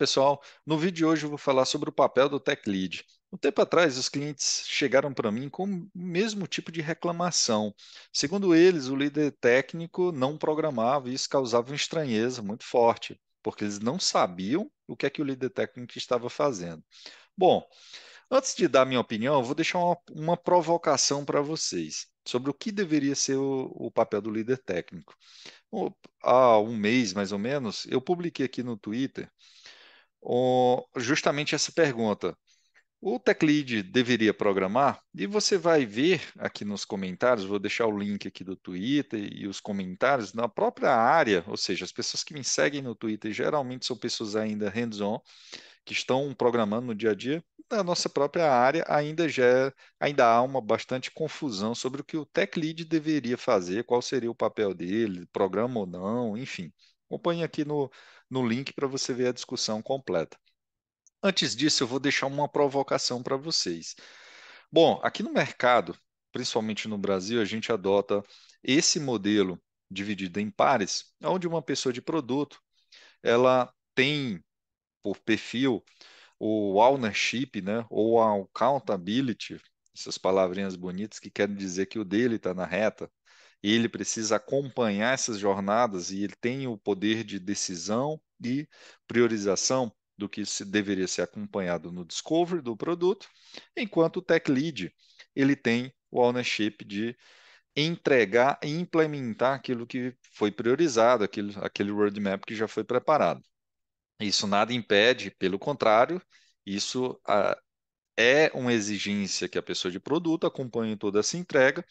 pessoal? No vídeo de hoje eu vou falar sobre o papel do Tech Lead. Um tempo atrás, os clientes chegaram para mim com o mesmo tipo de reclamação. Segundo eles, o líder técnico não programava e isso causava uma estranheza muito forte, porque eles não sabiam o que é que o líder técnico estava fazendo. Bom, antes de dar minha opinião, vou deixar uma, uma provocação para vocês sobre o que deveria ser o, o papel do líder técnico. há um mês, mais ou menos, eu publiquei aqui no Twitter justamente essa pergunta. O TechLead deveria programar? E você vai ver aqui nos comentários, vou deixar o link aqui do Twitter e os comentários na própria área, ou seja, as pessoas que me seguem no Twitter geralmente são pessoas ainda hands-on, que estão programando no dia a dia. Na nossa própria área ainda, gera, ainda há uma bastante confusão sobre o que o TechLead deveria fazer, qual seria o papel dele, programa ou não, enfim. Acompanhe aqui no, no link para você ver a discussão completa. Antes disso, eu vou deixar uma provocação para vocês. Bom, aqui no mercado, principalmente no Brasil, a gente adota esse modelo dividido em pares, onde uma pessoa de produto ela tem por perfil o ownership, né, ou a accountability, essas palavrinhas bonitas que querem dizer que o dele está na reta, ele precisa acompanhar essas jornadas e ele tem o poder de decisão e priorização do que se deveria ser acompanhado no discovery do produto, enquanto o tech lead ele tem o ownership de entregar e implementar aquilo que foi priorizado, aquele roadmap que já foi preparado. Isso nada impede, pelo contrário, isso a, ah, é uma exigência que a pessoa de produto acompanhe toda essa entrega,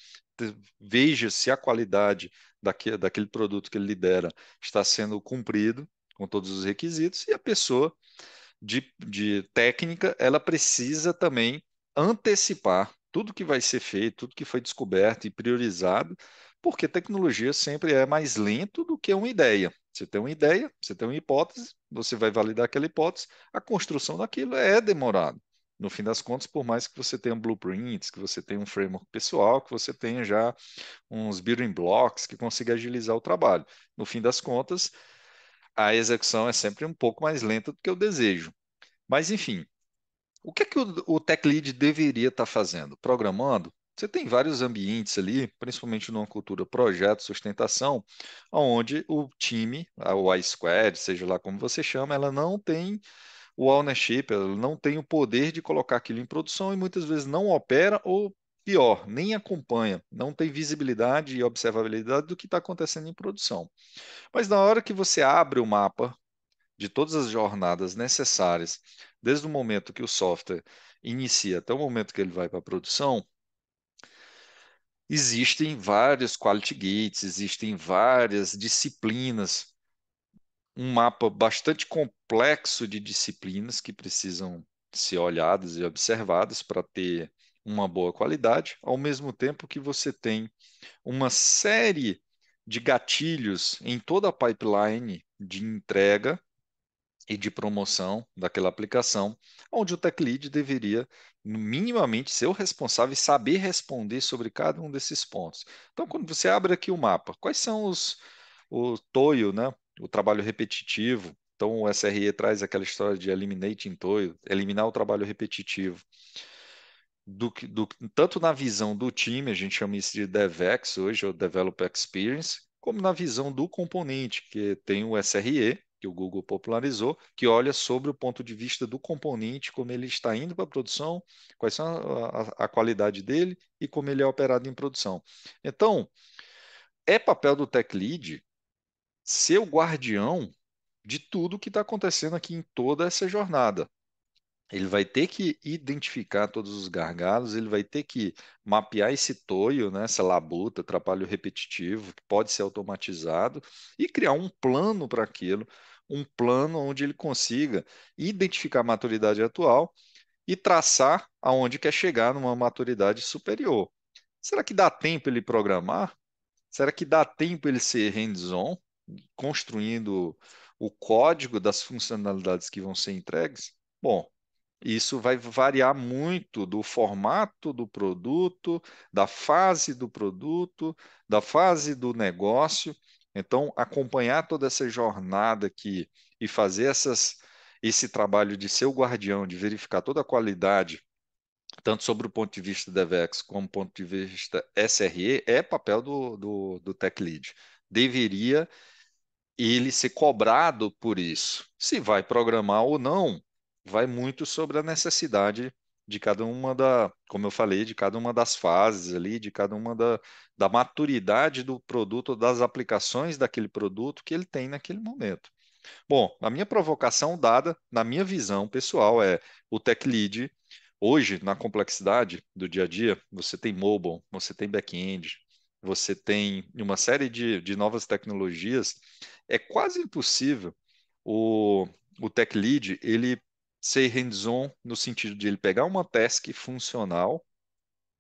veja se a qualidade daquele, daquele produto que ele lidera está sendo cumprido com todos os requisitos, e a pessoa de, de técnica, ela precisa também antecipar tudo que vai ser feito, tudo que foi descoberto e priorizado, porque tecnologia sempre é mais lento do que uma ideia. Você tem uma ideia, você tem uma hipótese, você vai validar aquela hipótese, a construção daquilo é demorado. No fim das contas, por mais que você tenha blueprints, que você tenha um framework pessoal, que você tenha já uns building blocks que consiga agilizar o trabalho, no fim das contas, a execução é sempre um pouco mais lenta do que eu desejo. Mas, enfim, o que é que o, o tech lead deveria estar tá fazendo? Programando? Você tem vários ambientes ali, principalmente numa cultura projeto, sustentação, onde o time, a Y-Square, seja lá como você chama, ela não tem o ownership, ela não tem o poder de colocar aquilo em produção e muitas vezes não opera ou pior, nem acompanha, não tem visibilidade e observabilidade do que está acontecendo em produção. Mas na hora que você abre o mapa de todas as jornadas necessárias, desde o momento que o software inicia até o momento que ele vai para a produção, existem vários quality gates, existem várias disciplinas um mapa bastante complexo de disciplinas que precisam ser olhadas e observadas para ter uma boa qualidade, ao mesmo tempo que você tem uma série de gatilhos em toda a pipeline de entrega e de promoção daquela aplicação, onde o tech lead deveria minimamente ser o responsável e saber responder sobre cada um desses pontos. Então, quando você abre aqui o mapa, quais são os o toio, né? o trabalho repetitivo. Então, o SRE traz aquela história de eliminating toil, eliminar o trabalho repetitivo. Do, do, tanto na visão do time, a gente chama isso de DevEx hoje, ou Developer Experience, como na visão do componente, que tem o SRE, que o Google popularizou, que olha sobre o ponto de vista do componente, como ele está indo para a produção, quais são a, a, a, qualidade dele e como ele é operado em produção. Então, é papel do tech lead ser o guardião de tudo que está acontecendo aqui em toda essa jornada. Ele vai ter que identificar todos os gargalos, ele vai ter que mapear esse toio, né, essa labuta, trabalho repetitivo, que pode ser automatizado, e criar um plano para aquilo, um plano onde ele consiga identificar a maturidade atual e traçar aonde quer chegar numa maturidade superior. Será que dá tempo ele programar? Será que dá tempo ele ser hands-on? construindo o código das funcionalidades que vão ser entregues, bom, isso vai variar muito do formato do produto, da fase do produto, da fase do negócio. Então, acompanhar toda essa jornada aqui e fazer essas, esse trabalho de ser o guardião, de verificar toda a qualidade, tanto sobre o ponto de vista DevEx como do ponto de vista SRE, é papel do, do, do Tech Lead. Deveria ele ser cobrado por isso. Se vai programar ou não, vai muito sobre a necessidade de cada uma da, como eu falei, de cada uma das fases ali, de cada uma da, da maturidade do produto, das aplicações daquele produto que ele tem naquele momento. Bom, a minha provocação dada, na minha visão pessoal, é o tech lead. Hoje, na complexidade do dia a dia, você tem mobile, você tem back-end, você tem uma série de, de novas tecnologias, é quase impossível o, o tech lead ele ser hands-on no sentido de ele pegar uma task funcional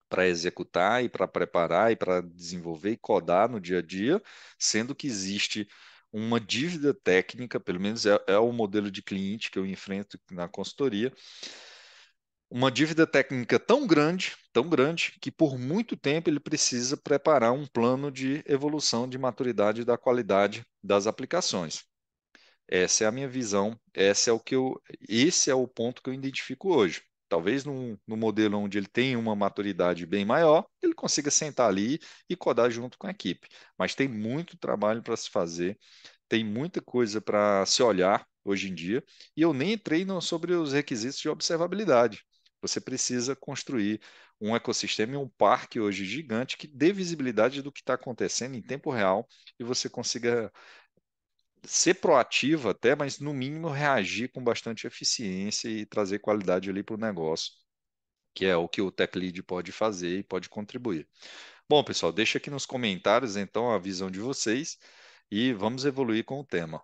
para executar e para preparar e para desenvolver e codar no dia a dia, sendo que existe uma dívida técnica, pelo menos é, é o modelo de cliente que eu enfrento na consultoria, uma dívida técnica tão grande, tão grande, que por muito tempo ele precisa preparar um plano de evolução de maturidade da qualidade das aplicações. Essa é a minha visão, esse é o que eu, esse é o ponto que eu identifico hoje. Talvez no, no modelo onde ele tem uma maturidade bem maior, ele consiga sentar ali e codar junto com a equipe. Mas tem muito trabalho para se fazer, tem muita coisa para se olhar hoje em dia, e eu nem entrei no, sobre os requisitos de observabilidade você precisa construir um ecossistema e um parque hoje gigante que dê visibilidade do que está acontecendo em tempo real e você consiga ser proativo até, mas no mínimo reagir com bastante eficiência e trazer qualidade ali para o negócio, que é o que o Tech Lead pode fazer e pode contribuir. Bom, pessoal, deixa aqui nos comentários então a visão de vocês e vamos evoluir com o tema.